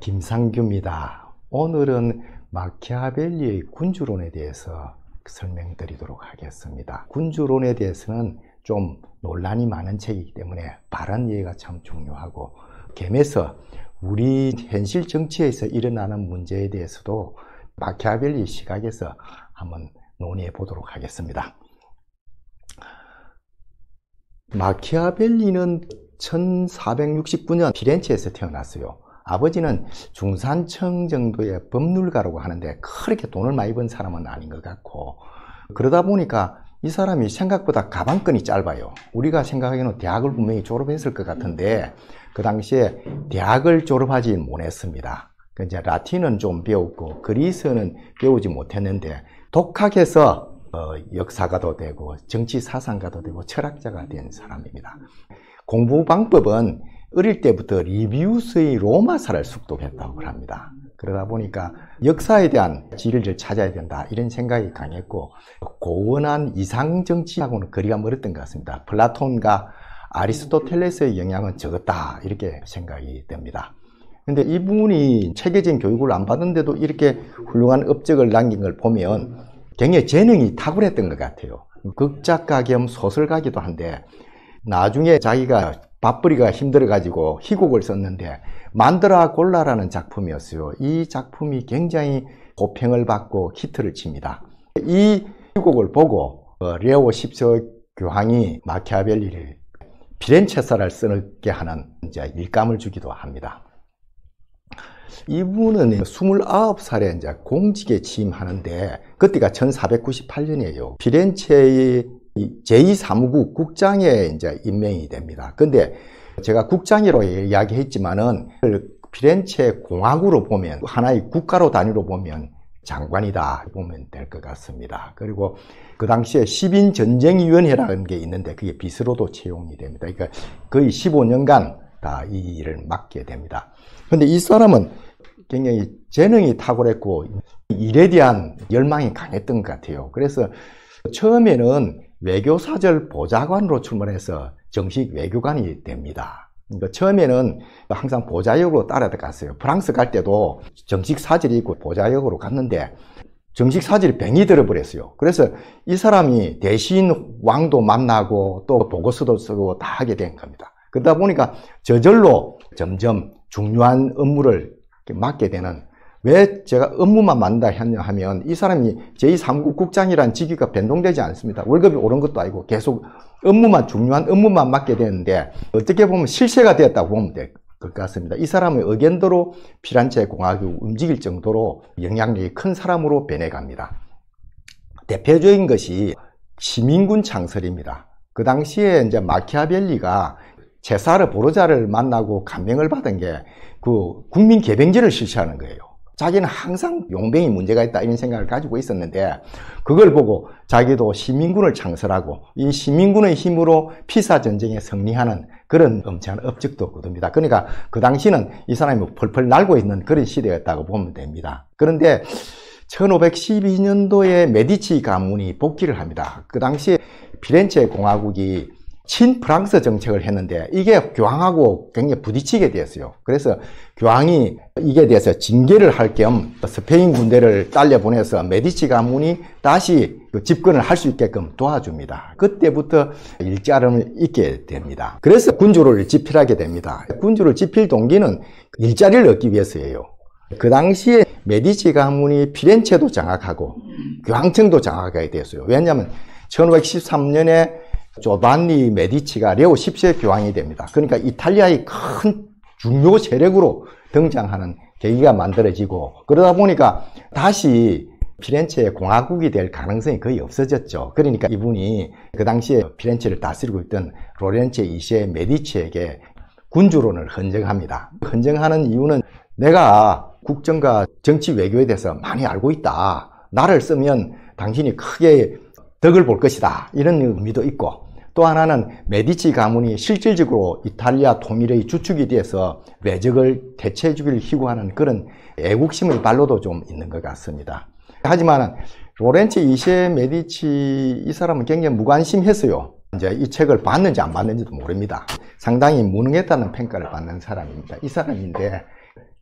김상규입니다. 오늘은 마키아벨리의 군주론에 대해서 설명드리도록 하겠습니다. 군주론에 대해서는 좀 논란이 많은 책이기 때문에 바른 이해가 참 중요하고 겸해서 우리 현실 정치에서 일어나는 문제에 대해서도 마키아벨리 시각에서 한번 논의해 보도록 하겠습니다. 마키아벨리는 1469년 피렌체에서 태어났어요. 아버지는 중산층 정도의 법률가라고 하는데 그렇게 돈을 많이 번 사람은 아닌 것 같고 그러다 보니까 이 사람이 생각보다 가방끈이 짧아요. 우리가 생각하기에는 대학을 분명히 졸업했을 것 같은데 그 당시에 대학을 졸업하지 못했습니다. 그 이제 라틴은 좀 배웠고 그리스는 배우지 못했는데 독학해서 어, 역사가도 되고 정치 사상가도 되고 철학자가 된 사람입니다. 공부 방법은 어릴 때부터 리비우스의 로마사를 숙독했다고 합니다. 그러다 보니까 역사에 대한 지리를 찾아야 된다 이런 생각이 강했고 고원한 이상 정치하고는 거리가 멀었던 것 같습니다. 플라톤과 아리스토텔레스의 영향은 적었다 이렇게 생각이 됩니다. 근데 이분이 체계적인 교육을 안 받는데도 이렇게 훌륭한 업적을 남긴 걸 보면 굉장히 재능이 탁월했던 것 같아요. 극작가 겸 소설가기도 한데 나중에 자기가 밥벌이가 힘들어가지고 희곡을 썼는데 만들어 골라라는 작품이었어요. 이 작품이 굉장히 고평을 받고 히트를 칩니다. 이 희곡을 보고 어, 레오 10세 교황이 마키아벨리를 피렌체사를 쓰게 하는 이제 일감을 주기도 합니다. 이분은 29살에 이제 공직에 취임하는데 그때가 1498년이에요. 피렌체의 제2사무국 국장에 이제 임명이 됩니다. 근데 제가 국장이라고 이야기했지만은 피렌체 공학으로 보면 하나의 국가로 단위로 보면 장관이다 보면 될 것 같습니다. 그리고 그 당시에 시빈 전쟁위원회라는 게 있는데 그게 빚으로도 채용이 됩니다. 그러니까 거의 15년간 다 이 일을 맡게 됩니다. 근데 이 사람은 굉장히 재능이 탁월했고 일에 대한 열망이 강했던 것 같아요. 그래서 처음에는 외교사절 보좌관으로 출문해서 정식 외교관이 됩니다. 그러니까 처음에는 항상 보좌역으로 따라갔어요. 프랑스 갈 때도 정식 사절이 있고 보좌역으로 갔는데 정식 사절이 뱅이 들어버렸어요. 그래서 이 사람이 대신 왕도 만나고 또 보고서도 쓰고 다 하게 된 겁니다. 그러다 보니까 저절로 점점 중요한 업무를 맡게 되는 왜 제가 업무만 만다 했냐 하면 이 사람이 제2, 3국 국장이라는 직위가 변동되지 않습니다. 월급이 오른 것도 아니고 계속 업무만 중요한 업무만 맡게 되는데 어떻게 보면 실세가 되었다고 보면 될 것 같습니다. 이 사람의 의견대로 피란체 공학이 움직일 정도로 영향력이 큰 사람으로 변해갑니다. 대표적인 것이 시민군 창설입니다. 그 당시에 이제 마키아벨리가 제사르 보르자를 만나고 감명을 받은 게 그 국민 개병제를 실시하는 거예요. 자기는 항상 용병이 문제가 있다 이런 생각을 가지고 있었는데 그걸 보고 자기도 시민군을 창설하고 이 시민군의 힘으로 피사 전쟁에 승리하는 그런 엄청난 업적도 거둡니다. 그러니까 그 당시는 이 사람이 뭐 펄펄 날고 있는 그런 시대였다고 보면 됩니다. 그런데 1512년도에 메디치 가문이 복귀를 합니다. 그 당시에 피렌체 공화국이 친프랑스 정책을 했는데 이게 교황하고 굉장히 부딪히게 되었어요. 그래서 교황이 이게 대해서 징계를 할 겸 스페인 군대를 딸려보내서 메디치 가문이 다시 그 집권을 할 수 있게끔 도와줍니다. 그때부터 일자름을 잇게 됩니다. 그래서 군주를 집필하게 됩니다. 군주를 집필 동기는 일자리를 얻기 위해서예요. 그 당시에 메디치 가문이 피렌체도 장악하고 교황청도 장악하게 되었어요. 왜냐하면 1513년에 조반니 메디치가 레오 10세 교황이 됩니다. 그러니까 이탈리아의 큰 중요 세력으로 등장하는 계기가 만들어지고 그러다 보니까 다시 피렌체의 공화국이 될 가능성이 거의 없어졌죠. 그러니까 이분이 그 당시에 피렌체를 다스리고 있던 로렌체 2세 메디치에게 군주론을 헌정합니다. 헌정하는 이유는 내가 국정과 정치 외교에 대해서 많이 알고 있다. 나를 쓰면 당신이 크게 덕을 볼 것이다. 이런 의미도 있고 또 하나는 메디치 가문이 실질적으로 이탈리아 통일의 주축이 되어서 외적을 대체해 주길 희구하는 그런 애국심의 발로도 좀 있는 것 같습니다. 하지만 로렌츠 이셰 메디치 이 사람은 굉장히 무관심했어요. 이제 이 책을 봤는지 안 봤는지도 모릅니다. 상당히 무능했다는 평가를 받는 사람입니다. 이 사람인데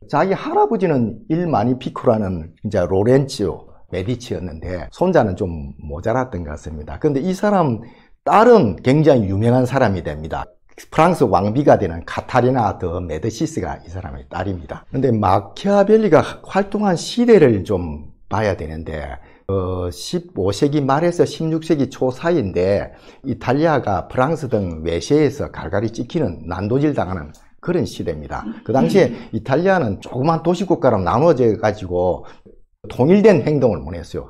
자기 할아버지는 일마니피코라는 이제 로렌치오 메디치였는데 손자는 좀 모자랐던 것 같습니다. 그런데 이 사람 딸은 굉장히 유명한 사람이 됩니다. 프랑스 왕비가 되는 카타리나 더 메드시스가 이 사람의 딸입니다. 그런데 마키아벨리가 활동한 시대를 좀 봐야 되는데 어, 15세기 말에서 16세기 초 사이인데 이탈리아가 프랑스 등 외세에서 갈갈이 찍히는 난도질 당하는 그런 시대입니다. 그 당시에 네. 이탈리아는 조그만 도시국가로 나눠져 가지고 통일된 행동을 원했어요.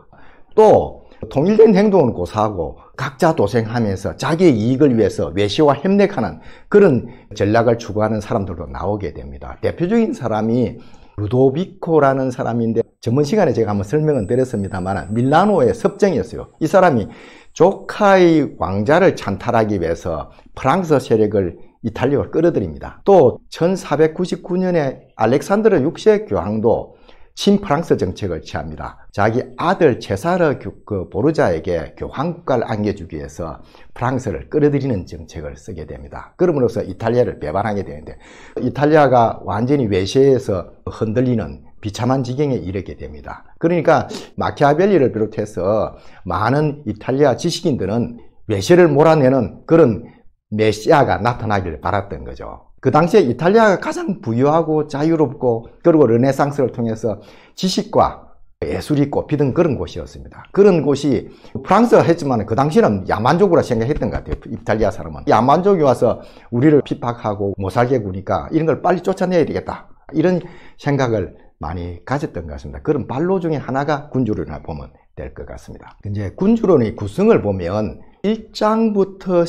또 통일된 행동을 고사하고 각자 도생하면서 자기의 이익을 위해서 외시와 협력하는 그런 전략을 추구하는 사람들도 나오게 됩니다. 대표적인 사람이 루도비코라는 사람인데 전문 시간에 제가 한번 설명은 드렸습니다만 밀라노의 섭정이었어요. 이 사람이 조카의 왕자를 찬탈하기 위해서 프랑스 세력을 이탈리아로 끌어들입니다. 또 1499년에 알렉산드르 6세 교황도 친프랑스 정책을 취합니다. 자기 아들 제사르 교, 그 보르자에게 교황국가를 그 안겨주기 위해서 프랑스를 끌어들이는 정책을 쓰게 됩니다. 그러므로써 이탈리아를 배반하게 되는데 이탈리아가 완전히 외세에서 흔들리는 비참한 지경에 이르게 됩니다. 그러니까 마키아벨리를 비롯해서 많은 이탈리아 지식인들은 외세를 몰아내는 그런 메시아가 나타나길 바랐던 거죠. 그 당시에 이탈리아가 가장 부유하고 자유롭고 그리고 르네상스를 통해서 지식과 예술이 꽃피던 그런 곳이었습니다. 그런 곳이 프랑스 했지만 그 당시는 야만족으로 생각했던 것 같아요. 이탈리아 사람은. 야만족이 와서 우리를 핍박하고 못 살게 구니까 이런 걸 빨리 쫓아내야 되겠다. 이런 생각을 많이 가졌던 것 같습니다. 그런 발로 중에 하나가 군주론을 보면 될 것 같습니다. 이제 군주론의 구성을 보면 1장부터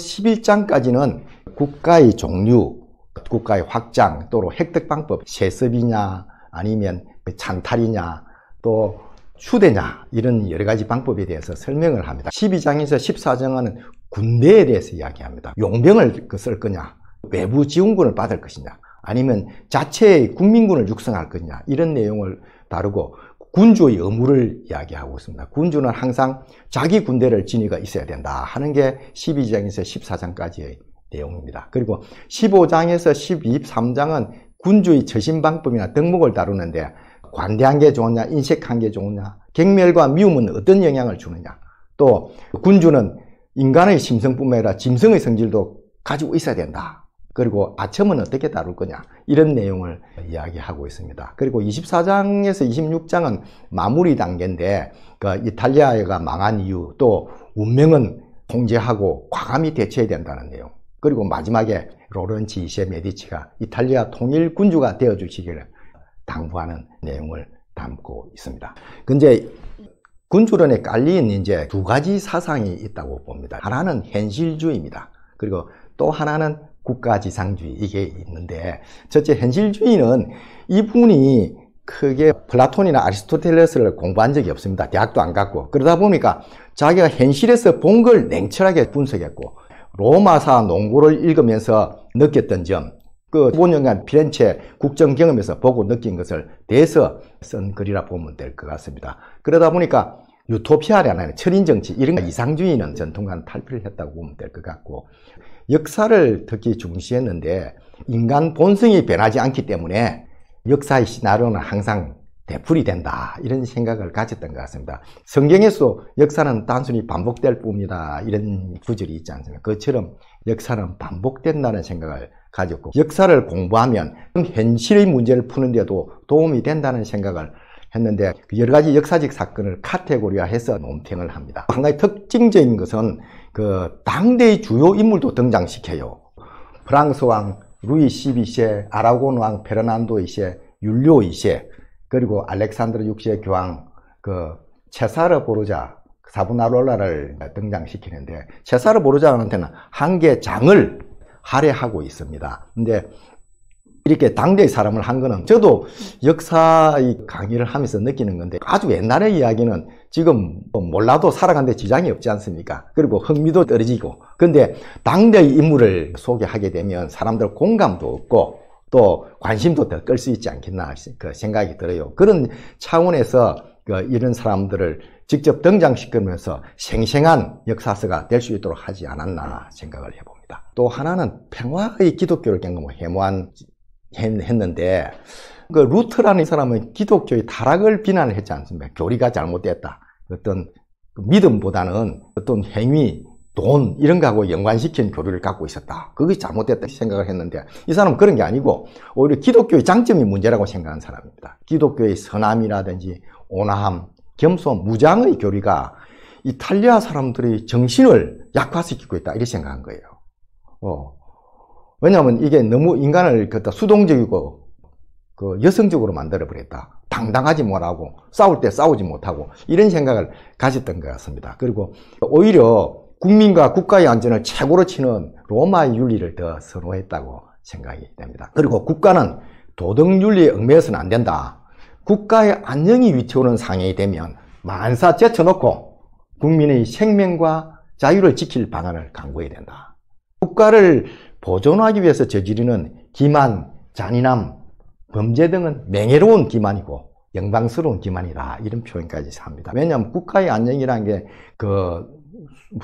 11장까지는 국가의 종류, 국가의 확장, 또는 획득 방법, 세습이냐, 아니면 찬탈이냐, 또 휴대냐, 이런 여러 가지 방법에 대해서 설명을 합니다. 12장에서 14장은 군대에 대해서 이야기합니다. 용병을 그 쓸 거냐, 외부 지원군을 받을 것이냐, 아니면 자체의 국민군을 육성할 거냐, 이런 내용을 다루고 군주의 의무를 이야기하고 있습니다. 군주는 항상 자기 군대를 지니가 있어야 된다 하는 게 12장에서 14장까지의 내용입니다. 그리고 15장에서 12, 3장은 군주의 처신 방법이나 덕목을 다루는데 관대한 게 좋으냐, 인색한 게 좋으냐, 경멸과 미움은 어떤 영향을 주느냐. 또 군주는 인간의 심성뿐만 아니라 짐승의 성질도 가지고 있어야 된다. 그리고 아첨은 어떻게 다룰 거냐 이런 내용을 이야기하고 있습니다. 그리고 24장에서 26장은 마무리 단계인데 그 이탈리아가 망한 이유 또 운명은 통제하고 과감히 대처해야 된다는 내용 그리고 마지막에 로렌치 이세 메디치가 이탈리아 통일 군주가 되어 주시기를 당부하는 내용을 담고 있습니다. 근데 군주론에 깔린 이제 두 가지 사상이 있다고 봅니다. 하나는 현실주의입니다. 그리고 또 하나는 국가지상주의 이게 있는데 첫째 현실주의는 이분이 크게 플라톤이나 아리스토텔레스를 공부한 적이 없습니다. 대학도 안 갔고 그러다 보니까 자기가 현실에서 본 걸 냉철하게 분석했고 로마사 농구를 읽으면서 느꼈던 점, 그 15년간 피렌체 국정 경험에서 보고 느낀 것을 대해서 쓴 글이라 보면 될 것 같습니다. 그러다 보니까 유토피아라는 철인정치 이런 거 이상주의는 전통과는 탈피를 했다고 보면 될 것 같고 역사를 특히 중시했는데 인간 본성이 변하지 않기 때문에 역사의 시나리오는 항상 대풀이 된다 이런 생각을 가졌던 것 같습니다. 성경에서도 역사는 단순히 반복될 뿐이다 이런 구절이 있지 않습니까? 그처럼 역사는 반복된다는 생각을 가졌고 역사를 공부하면 현실의 문제를 푸는데도 도움이 된다는 생각을 했는데 여러 가지 역사적 사건을 카테고리화해서 논평을 합니다. 한 가지 특징적인 것은 그 당대의 주요 인물도 등장시켜요. 프랑스 왕 루이 12세, 아라곤 왕 페르난도 2세, 율료 2세, 그리고 알렉산드르 6세 교황 그 체사르 보르자 사부나롤라를 등장시키는데 체사르 보르자한테는 한계 장을 할애하고 있습니다. 근데 이렇게 당대의 사람을 한 거는 저도 역사 강의를 하면서 느끼는 건데 아주 옛날의 이야기는 지금 뭐 몰라도 살아가는데 지장이 없지 않습니까? 그리고 흥미도 떨어지고 근데 당대의 인물을 소개하게 되면 사람들 공감도 없고 또 관심도 더 끌 수 있지 않겠나 그 생각이 들어요. 그런 차원에서 그 이런 사람들을 직접 등장시키면서 생생한 역사서가 될 수 있도록 하지 않았나 생각을 해봅니다. 또 하나는 평화의 기독교를 경험 해모한 했는데 그 루트라는 사람은 기독교의 타락을 비난을 했지 않습니까? 교리가 잘못됐다. 어떤 그 믿음보다는 어떤 행위, 돈 이런 거하고 연관시킨 교리를 갖고 있었다. 그것이 잘못됐다 생각을 했는데 이 사람은 그런 게 아니고 오히려 기독교의 장점이 문제라고 생각한 사람입니다. 기독교의 선함이라든지 온화함, 겸손, 무장의 교리가 이탈리아 사람들의 정신을 약화시키고 있다 이렇게 생각한 거예요. 어. 왜냐하면 이게 너무 인간을 갖다 수동적이고 그 여성적으로 만들어 버렸다. 당당하지 못하고 싸울 때 싸우지 못하고 이런 생각을 가졌던 것 같습니다. 그리고 오히려 국민과 국가의 안전을 최고로 치는 로마의 윤리를 더 선호했다고 생각이 됩니다. 그리고 국가는 도덕윤리에 얽매여서는 안 된다. 국가의 안정이 위태오는 상황이 되면 만사 제쳐놓고 국민의 생명과 자유를 지킬 방안을 강구해야 된다. 국가를 보존하기 위해서 저지르는 기만, 잔인함, 범죄 등은 맹해로운 기만이고 영광스러운 기만이라 이런 표현까지 합니다. 왜냐하면 국가의 안녕이라는 게 그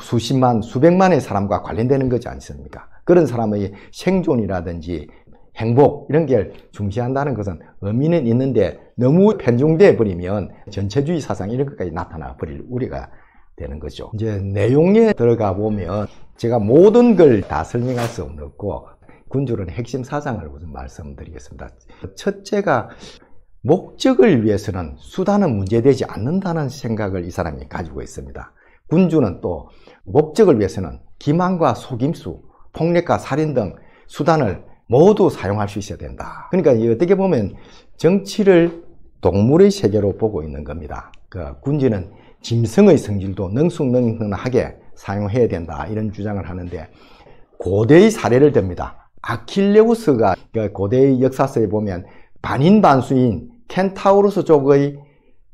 수십만, 수백만의 사람과 관련되는 거지 않습니까? 그런 사람의 생존이라든지 행복 이런 걸 중시한다는 것은 의미는 있는데 너무 편중돼 버리면 전체주의 사상 이런 것까지 나타나 버릴 우려가 되는 거죠. 이제 내용에 들어가 보면 제가 모든 걸 다 설명할 수 없고 군주론 핵심 사상을 우선 말씀드리겠습니다. 첫째가 목적을 위해서는 수단은 문제되지 않는다는 생각을 이 사람이 가지고 있습니다. 군주는 또 목적을 위해서는 기만과 속임수, 폭력과 살인 등 수단을 모두 사용할 수 있어야 된다. 그러니까 어떻게 보면 정치를 동물의 세계로 보고 있는 겁니다. 그 군주는 짐승의 성질도 능숙능하게 숙 사용해야 된다 이런 주장을 하는데 고대의 사례를 듭니다. 아킬레우스가 그 고대의 역사서에 보면 반인반수인 켄타우로스 쪽의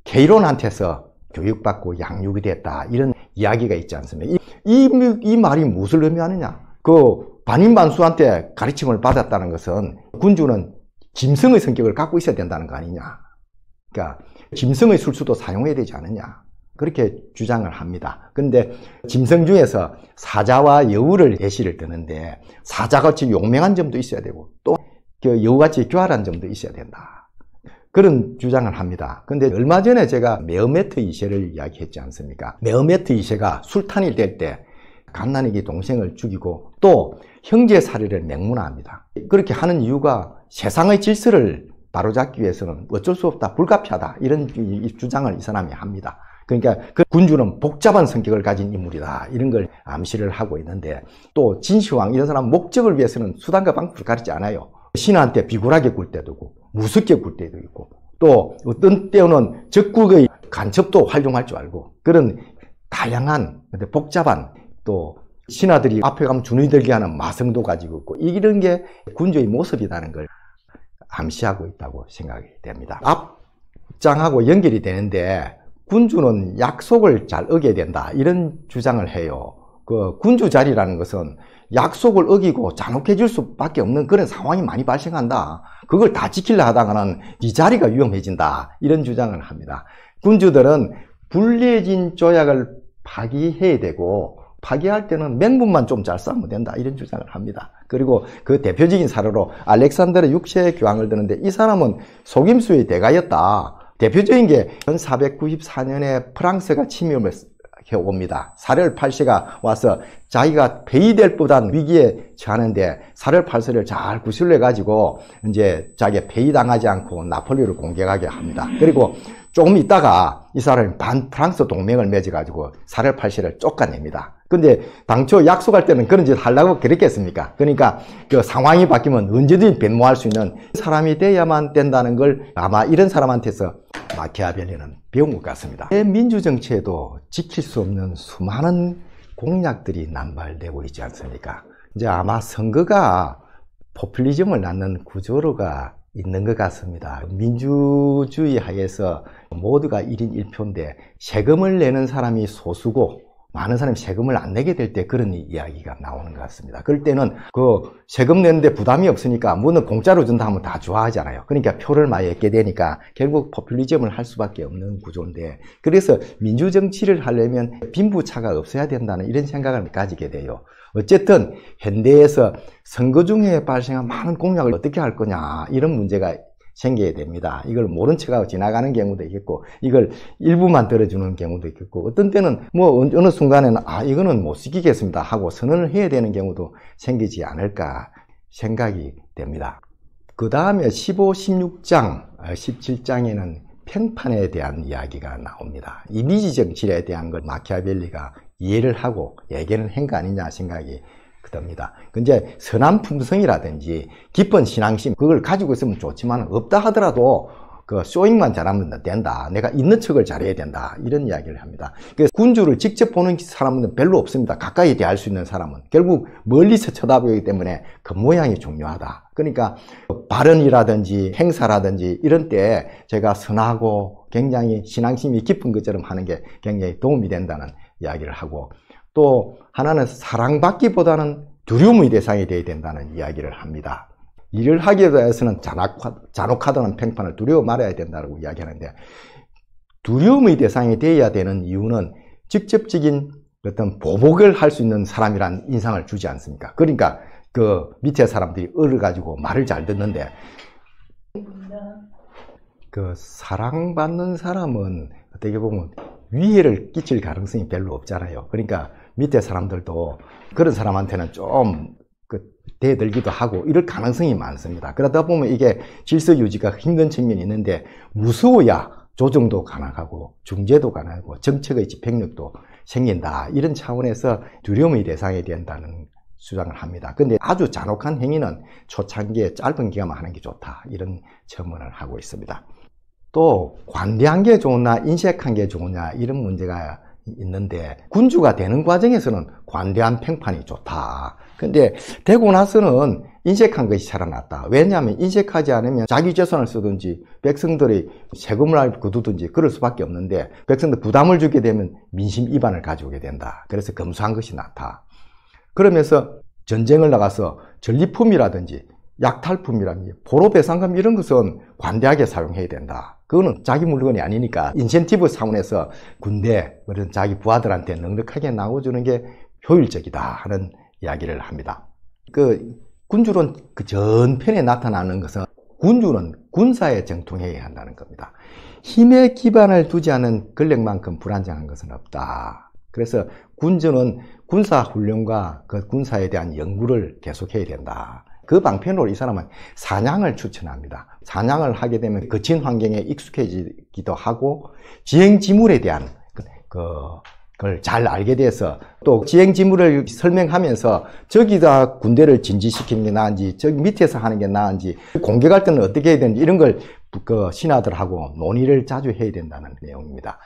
케이론한테서 교육받고 양육이 됐다 이런 이야기가 있지 않습니까? 이, 이, 이 말이 무엇을 의미하느냐? 그 반인반수한테 가르침을 받았다는 것은 군주는 짐승의 성격을 갖고 있어야 된다는 거 아니냐? 그러니까 짐승의 술수도 사용해야 되지 않느냐? 그렇게 주장을 합니다. 근데 짐승중에서 사자와 여우를 예시를 드는데 사자같이 용맹한 점도 있어야 되고 또 그 여우같이 교활한 점도 있어야 된다. 그런 주장을 합니다. 근데 얼마 전에 제가 메어메트 이셰를 이야기했지 않습니까? 메어메트 이셰가 술탄이 될때 갓난에게 동생을 죽이고 또 형제 살해를 맹문화합니다. 그렇게 하는 이유가 세상의 질서를 바로잡기 위해서는 어쩔 수 없다, 불가피하다 이런 주장을 이 사람이 합니다. 그러니까 그 군주는 복잡한 성격을 가진 인물이다. 이런 걸 암시를 하고 있는데 또 진시황 이런 사람 목적을 위해서는 수단과 방법을 가르치지 않아요. 신한테 비굴하게 굴 때도 있고 무섭게 굴 때도 있고 또 어떤 때는 적국의 간첩도 활용할 줄 알고 그런 다양한 근데 복잡한 또 신하들이 앞에 가면 주눅들게 이 하는 마성도 가지고 있고 이런 게 군주의 모습이라는 걸 암시하고 있다고 생각이 됩니다. 앞장하고 연결이 되는데 군주는 약속을 잘 어겨야 된다 이런 주장을 해요. 그 군주 자리라는 것은 약속을 어기고 잔혹해질 수밖에 없는 그런 상황이 많이 발생한다. 그걸 다 지키려 하다가는 이 자리가 위험해진다 이런 주장을 합니다. 군주들은 불리해진 조약을 파기해야 되고 파기할 때는 맹분만 좀 잘 싸면 된다 이런 주장을 합니다. 그리고 그 대표적인 사례로 알렉산더의 육체 교황을 드는데 이 사람은 속임수의 대가였다. 대표적인 게 1494년에 프랑스가 침입을 해옵니다. 사열 8세가 와서 자기가 배이될 뻔한 위기에 처하는데 사를팔서를 잘 구술해가지고 이제 자기가 배이당하지 않고 나폴리를 공격하게 합니다. 그리고 조금 있다가 이 사람이 반 프랑스 동맹을 맺어가지고 사를팔서를 쫓아냅니다. 근데 당초 약속할 때는 그런 짓 하려고 그랬겠습니까? 그러니까 그 상황이 바뀌면 언제든지 변모할 수 있는 사람이 돼야만 된다는 걸 아마 이런 사람한테서 마키아벨리는 배운 것 같습니다. 민주정치에도 지킬 수 없는 수많은 공약들이 남발되고 있지 않습니까? 이제 아마 선거가 포퓰리즘을 낳는 구조로가 있는 것 같습니다. 민주주의 하에서 모두가 1인 1표인데 세금을 내는 사람이 소수고 많은 사람이 세금을 안 내게 될 때 그런 이야기가 나오는 것 같습니다. 그럴 때는 그 세금 내는데 부담이 없으니까 문을 공짜로 준다 하면 다 좋아하잖아요. 그러니까 표를 많이 얻게 되니까 결국 포퓰리즘을 할 수밖에 없는 구조인데 그래서 민주정치를 하려면 빈부차가 없어야 된다는 이런 생각을 가지게 돼요. 어쨌든 현대에서 선거 중에 발생한 많은 공약을 어떻게 할 거냐 이런 문제가 생겨야 됩니다. 이걸 모른 척하고 지나가는 경우도 있겠고, 이걸 일부만 들어주는 경우도 있겠고, 어떤 때는 뭐 어느 순간에는 아, 이거는 못 시키겠습니다 하고 선언을 해야 되는 경우도 생기지 않을까 생각이 됩니다. 그 다음에 15, 16장, 17장에는 평판에 대한 이야기가 나옵니다. 이미지 정치에 대한 걸 마키아벨리가 이해를 하고 예견을 한거 아니냐 생각이 그겁니다. 근데 선한 품성이라든지 깊은 신앙심 그걸 가지고 있으면 좋지만 없다 하더라도 그 쇼잉만 잘하면 된다. 내가 있는 척을 잘해야 된다. 이런 이야기를 합니다. 그래서 군주를 직접 보는 사람은 별로 없습니다. 가까이 대할 수 있는 사람은 결국 멀리서 쳐다보기 때문에 그 모양이 중요하다. 그러니까 발언이라든지 행사라든지 이런 때에 제가 선하고 굉장히 신앙심이 깊은 것처럼 하는 게 굉장히 도움이 된다는 이야기를 하고 또 하나는 사랑받기보다는 두려움의 대상이 되어야 된다는 이야기를 합니다. 일을 하기위해서는 잔혹하, 다는 평판을 두려워 말아야 된다고 이야기하는데 두려움의 대상이 되어야 되는 이유는 직접적인 어떤 보복을 할 수 있는 사람이란 인상을 주지 않습니까? 그러니까 그 밑에 사람들이 얼어가지고 말을 잘 듣는데 그 사랑받는 사람은 어떻게 보면 위해를 끼칠 가능성이 별로 없잖아요. 그러니까 밑에 사람들도 그런 사람한테는 좀 그 대들기도 하고 이럴 가능성이 많습니다. 그러다 보면 이게 질서 유지가 힘든 측면이 있는데 무서워야 조정도 가능하고 중재도 가능하고 정책의 집행력도 생긴다. 이런 차원에서 두려움의 대상이 된다는 주장을 합니다. 근데 아주 잔혹한 행위는 초창기에 짧은 기간만 하는 게 좋다. 이런 점문을 하고 있습니다. 또 관대한 게 좋으냐 인색한 게 좋으냐 이런 문제가 있는데 군주가 되는 과정에서는 관대한 평판이 좋다. 근데 되고 나서는 인색한 것이 살아났다. 왜냐하면 인색하지 않으면 자기 재산을 쓰든지 백성들이 세금을 알 거두든지 그럴 수밖에 없는데 백성들 부담을 주게 되면 민심 이반을 가져오게 된다. 그래서 검소한 것이 낫다. 그러면서 전쟁을 나가서 전리품이라든지 약탈품이라든지 보로배상금 이런 것은 관대하게 사용해야 된다. 그거는 자기 물건이 아니니까 인센티브 상원에서 군대 그런 자기 부하들한테 넉넉하게 나눠주는 게 효율적이다 하는 이야기를 합니다. 그 군주론 그 전편에 나타나는 것은 군주는 군사에 정통해야 한다는 겁니다. 힘의 기반을 두지 않은 권력만큼 불안정한 것은 없다. 그래서 군주는 군사 훈련과 그 군사에 대한 연구를 계속해야 된다. 그 방편으로 이 사람은 사냥을 추천합니다. 사냥을 하게 되면 거친 환경에 익숙해지기도 하고 지행지물에 대한 그, 그 그걸 잘 알게 돼서 또 지행지물을 설명하면서 저기다 군대를 진지시키는 게 나은지 저기 밑에서 하는 게 나은지 공격할 때는 어떻게 해야 되는지 이런 걸 그 신하들하고 논의를 자주 해야 된다는 내용입니다.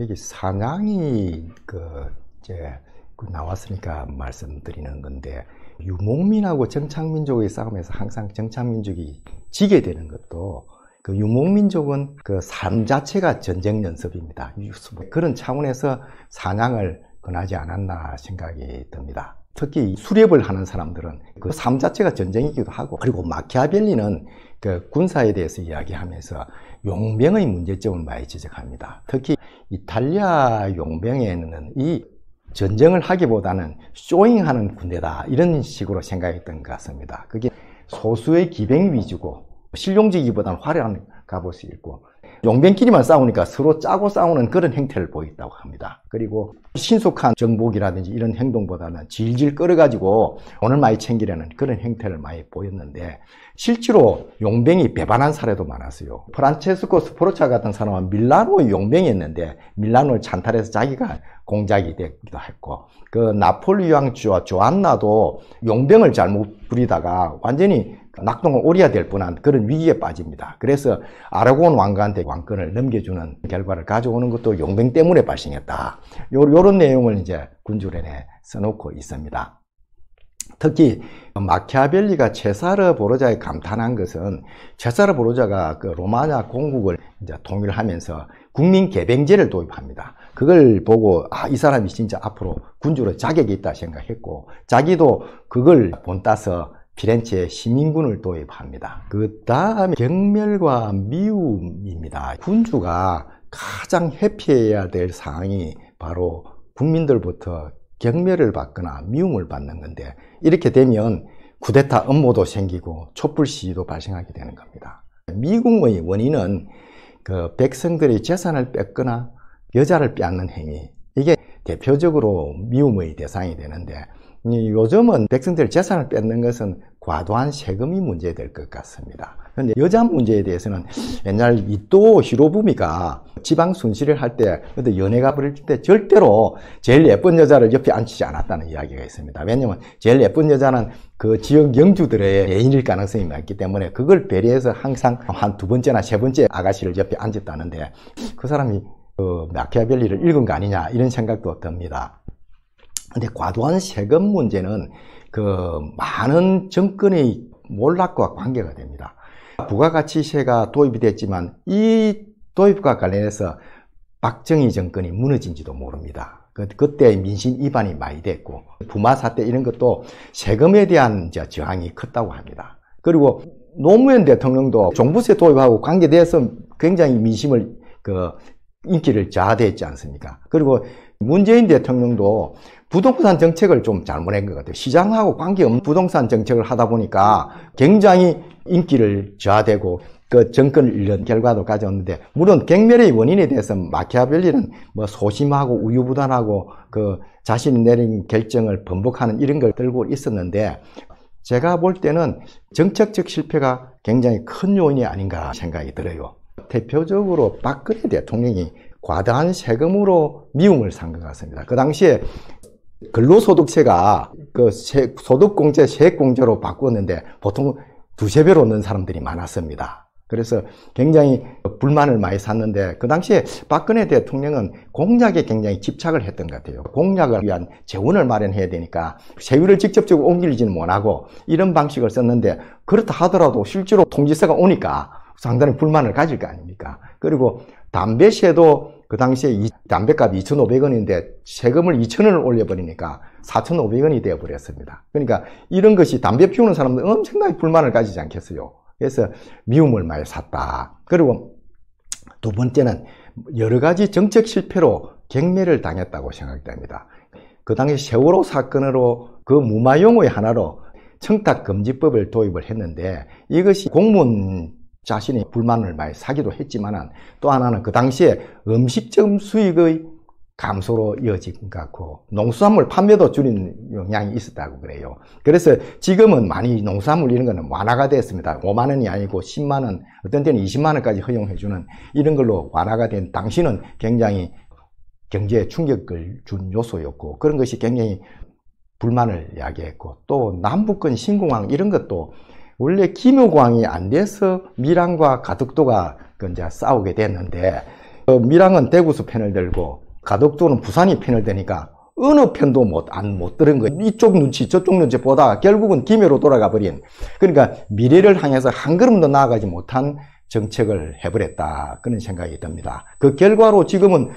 여기 사냥이 그 이제 나왔으니까 말씀드리는 건데 유목민하고 정착민족의 싸움에서 항상 정착민족이 지게 되는 것도 그 유목민족은 그 삶 자체가 전쟁 연습입니다. 그런 차원에서 사냥을 권하지 않았나 생각이 듭니다. 특히 수렵을 하는 사람들은 그 삶 자체가 전쟁이기도 하고 그리고 마키아벨리는 그 군사에 대해서 이야기하면서 용병의 문제점을 많이 지적합니다. 특히 이탈리아 용병에는 이 전쟁을 하기보다는 쇼잉하는 군대다 이런 식으로 생각했던 것 같습니다. 그게 소수의 기백 위주고 실용적이기보다는 화려한 갑옷이 있고 용병끼리만 싸우니까 서로 짜고 싸우는 그런 행태를 보였다고 합니다. 그리고 신속한 정복이라든지 이런 행동보다는 질질 끌어가지고 오늘 많이 챙기려는 그런 행태를 많이 보였는데 실제로 용병이 배반한 사례도 많았어요. 프란체스코 스포르차 같은 사람은 밀라노의 용병이었는데 밀라노를 찬탈해서 자기가 공작이 되기도 했고 그 나폴리 왕 주와 조안나도 용병을 잘못 부리다가 완전히 낙동을 오려야 될 뻔한 그런 위기에 빠집니다. 그래서 아라곤 왕가한테 왕권을 넘겨주는 결과를 가져오는 것도 용병 때문에 발생했다. 요, 요런 내용을 이제 군주련에 써놓고 있습니다. 특히 마키아벨리가 체사르 보로자에 감탄한 것은 체사르 보로자가 그 로마냐 공국을 이제 통일하면서 국민 개병제를 도입합니다. 그걸 보고 아 이 사람이 진짜 앞으로 군주로 자격이 있다 생각했고 자기도 그걸 본따서 피렌체에 시민군을 도입합니다. 그 다음에 경멸과 미움입니다. 군주가 가장 회피해야 될상황이 바로 국민들부터 경멸을 받거나 미움을 받는 건데 이렇게 되면 쿠데타 음모도 생기고 촛불 시위도 발생하게 되는 겁니다. 미궁의 원인은 그 백성들의 재산을 뺏거나 여자를 빼앗는 행위 이게 대표적으로 미움의 대상이 되는데 요즘은 백성들 재산을 뺏는 것은 과도한 세금이 문제될 것 같습니다. 그런데 여자 문제에 대해서는 옛날 이또 히로부미가 지방 순시를 할 때, 연애가 부릴 때 절대로 제일 예쁜 여자를 옆에 앉히지 않았다는 이야기가 있습니다. 왜냐면 하 제일 예쁜 여자는 그 지역 영주들의 애인일 가능성이 많기 때문에 그걸 배려해서 항상 한 두 번째나 세 번째 아가씨를 옆에 앉았다는데 그 사람이 그 마키아벨리를 읽은 거 아니냐 이런 생각도 듭니다. 근데 과도한 세금 문제는 그 많은 정권의 몰락과 관계가 됩니다. 부가가치세가 도입이 됐지만 이 도입과 관련해서 박정희 정권이 무너진지도 모릅니다. 그, 때 민심 이반이 많이 됐고 부마 사태 이런 것도 세금에 대한 저항이 컸다고 합니다. 그리고 노무현 대통령도 종부세 도입하고 관계돼서 굉장히 민심을 그 인기를 좌대했지 않습니까? 그리고 문재인 대통령도 부동산 정책을 좀 잘못한 것 같아요. 시장하고 관계없는 부동산 정책을 하다 보니까 굉장히 인기를 저하되고 그 정권을 잃는 결과도 가져왔는데 물론 갱멸의 원인에 대해서 마키아벨리는 뭐 소심하고 우유부단하고 그 자신이 내린 결정을 번복하는 이런 걸 들고 있었는데 제가 볼 때는 정책적 실패가 굉장히 큰 요인이 아닌가 생각이 들어요. 대표적으로 박근혜 대통령이 과다한 세금으로 미움을 산 것 같습니다. 그 당시에 근로소득세가 그 세, 소득공제, 세액공제로 바꾸었는데 보통 두세 배로 넣는 사람들이 많았습니다. 그래서 굉장히 불만을 많이 샀는데 그 당시에 박근혜 대통령은 공약에 굉장히 집착을 했던 것 같아요. 공약을 위한 재원을 마련해야 되니까 세율을 직접적으로 옮기지는 못하고 이런 방식을 썼는데 그렇다 하더라도 실제로 통지서가 오니까 상당히 불만을 가질 거 아닙니까? 그리고 담배세도 그 당시에 이 담배값이 2,500원인데 세금을 2,000원을 올려버리니까 4,500원이 되어버렸습니다. 그러니까 이런 것이 담배 피우는 사람들 엄청나게 불만을 가지지 않겠어요. 그래서 미움을 많이 샀다. 그리고 두 번째는 여러 가지 정책 실패로 경매를 당했다고 생각됩니다. 그 당시 세월호 사건으로 그 무마용의 하나로 청탁금지법을 도입을 했는데 이것이 공무원 자신의 불만을 많이 사기도 했지만 또 하나는 그 당시에 음식점 수익의 감소로 이어진 것 같고 농수산물 판매도 줄인 영향이 있었다고 그래요. 그래서 지금은 많이 농수산물 이런 거는 완화가 됐습니다. 5만 원이 아니고 10만 원, 어떤 때는 20만 원까지 허용해주는 이런 걸로 완화가 된 당시는 굉장히 경제에 충격을 준 요소였고 그런 것이 굉장히 불만을 야기했고 또 남북권 신공항 이런 것도 원래 김우광이 안 돼서 밀양과 가덕도가 그 이제 싸우게 됐는데 어, 밀양은 대구서 편을 들고 가덕도는 부산이 편을 되니까 어느 편도 못 안못 못 들은 거예요. 이쪽 눈치 저쪽 눈치 보다 결국은 김해로 돌아가 버린 그러니까 미래를 향해서 한 걸음도 나아가지 못한 정책을 해버렸다 그런 생각이 듭니다. 그 결과로 지금은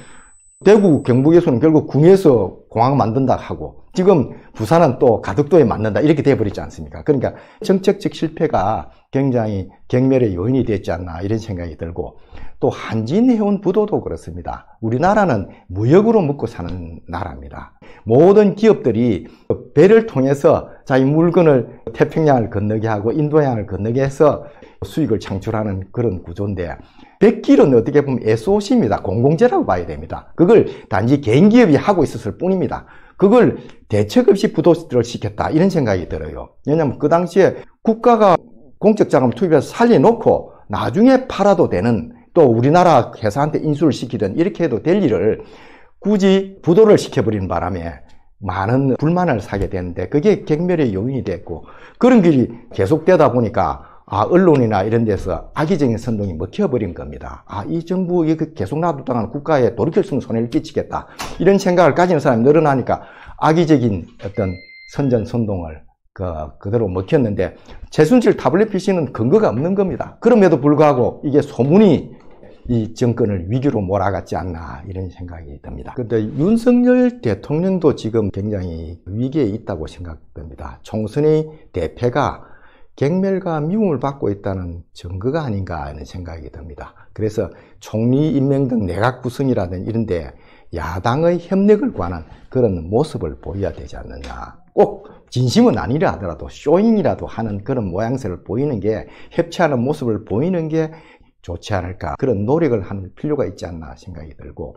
대구 경북에서는 결국 궁에서 공항 만든다 하고 지금 부산은 또 가덕도에 만든다 이렇게 돼버리지 않습니까? 그러니까 정책적 실패가 굉장히 경멸의 요인이 됐지 않나 이런 생각이 들고 또 한진해운 부도도 그렇습니다. 우리나라는 무역으로 먹고 사는 나라입니다. 모든 기업들이 배를 통해서 자기 물건을 태평양을 건너게 하고 인도양을 건너게 해서 수익을 창출하는 그런 구조인데 백길은 어떻게 보면 SOC입니다. 공공재라고 봐야 됩니다. 그걸 단지 개인기업이 하고 있었을 뿐입니다. 그걸 대책 없이 부도들을 시켰다 이런 생각이 들어요. 왜냐하면 그 당시에 국가가 공적자금 투입해서 살려놓고 나중에 팔아도 되는 또 우리나라 회사한테 인수를 시키든 이렇게 해도 될 일을 굳이 부도를 시켜버리는 바람에 많은 불만을 사게 되는데 그게 경멸의 요인이 됐고 그런 길이 계속되다 보니까 아, 언론이나 이런 데서 악의적인 선동이 먹혀버린 겁니다. 아, 이 정부 이 그 계속 놔두다가 국가에 돌이킬 수있는 손해를 끼치겠다. 이런 생각을 가진 사람이 늘어나니까 악의적인 어떤 선전 선동을 그, 그대로 먹혔는데 재순실 타블렛 PC는 근거가 없는 겁니다. 그럼에도 불구하고 이게 소문이 이 정권을 위기로 몰아갔지 않나 이런 생각이 듭니다. 근데 윤석열 대통령도 지금 굉장히 위기에 있다고 생각됩니다. 총선의 대패가 경멸과 미움을 받고 있다는 증거가 아닌가 하는 생각이 듭니다. 그래서 총리 임명 등 내각 구성이라든 이런데 야당의 협력을 관한 그런 모습을 보여야 되지 않느냐. 꼭 진심은 아니라 하더라도 쇼잉이라도 하는 그런 모양새를 보이는 게 협치하는 모습을 보이는 게 좋지 않을까 그런 노력을 하는 필요가 있지 않나 생각이 들고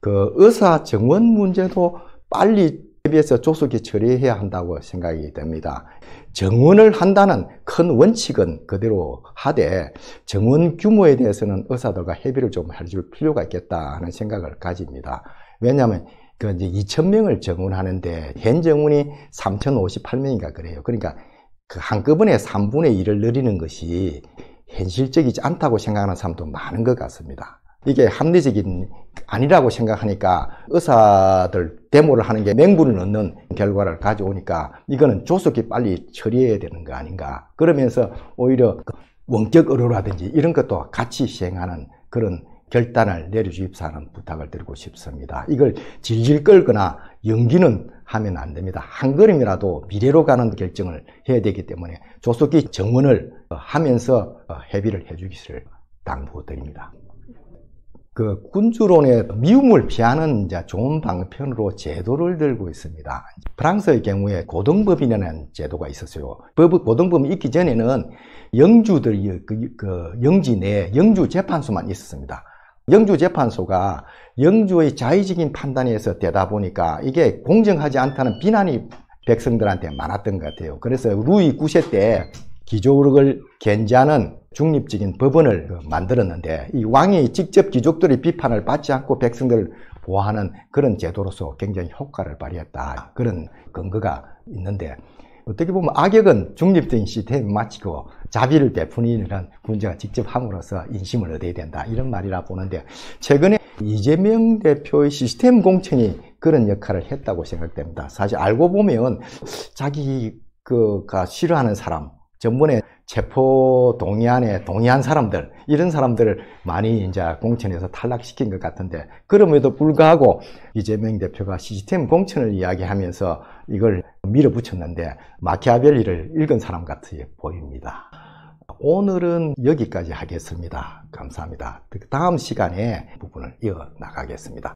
그 의사 정원 문제도 빨리 대비해서 조속히 처리해야 한다고 생각이 됩니다. 정원을 한다는 큰 원칙은 그대로 하되 정원 규모에 대해서는 의사들과 협의를 좀 해줄 필요가 있겠다 하는 생각을 가집니다. 왜냐하면 그 이제 2,000명을 정원하는데 현 정원이 3,058명인가 그래요. 그러니까 그 한꺼번에 3분의 1을 늘리는 것이 현실적이지 않다고 생각하는 사람도 많은 것 같습니다. 이게 합리적인 아니라고 생각하니까 의사들 데모를 하는 게 맹분을 얻는 결과를 가져오니까 이거는 조속히 빨리 처리해야 되는 거 아닌가 그러면서 오히려 그 원격 의료라든지 이런 것도 같이 시행하는 그런 결단을 내려주십사 하는 부탁을 드리고 싶습니다. 이걸 질질 끌거나 연기는 하면 안 됩니다. 한 걸음이라도 미래로 가는 결정을 해야 되기 때문에 조속히 정원을 하면서 어, 협의를 해주기를 당부드립니다. 그 군주론의 미움을 피하는 이제 좋은 방편으로 제도를 들고 있습니다. 프랑스의 경우에 고등법인이라는 제도가 있었어요. 법, 고등법이 있기 전에는 영주들이 그, 그 영지 내 영주 재판소만 있었습니다. 영주 재판소가 영주의 자의적인 판단에서 되다 보니까 이게 공정하지 않다는 비난이 백성들한테 많았던 것 같아요. 그래서 루이 구세 때 귀족을 견제하는 중립적인 법원을 만들었는데 이 왕이 직접 귀족들의 비판을 받지 않고 백성들을 보호하는 그런 제도로서 굉장히 효과를 발휘했다 그런 근거가 있는데 어떻게 보면 악역은 중립적인 시스템이 마치고 자비를 베푸는 이런 군자가 직접 함으로써 인심을 얻어야 된다 이런 말이라 보는데 최근에 이재명 대표의 시스템 공천이 그런 역할을 했다고 생각됩니다. 사실 알고 보면 자기 그가 싫어하는 사람 전번에 체포 동의안에 동의한 사람들 이런 사람들을 많이 이제 공천에서 탈락시킨 것 같은데 그럼에도 불구하고 이재명 대표가 시스템 공천을 이야기하면서 이걸 밀어붙였는데 마키아벨리를 읽은 사람 같이 보입니다. 오늘은 여기까지 하겠습니다. 감사합니다. 그 다음 시간에 부분을 이어 나가겠습니다.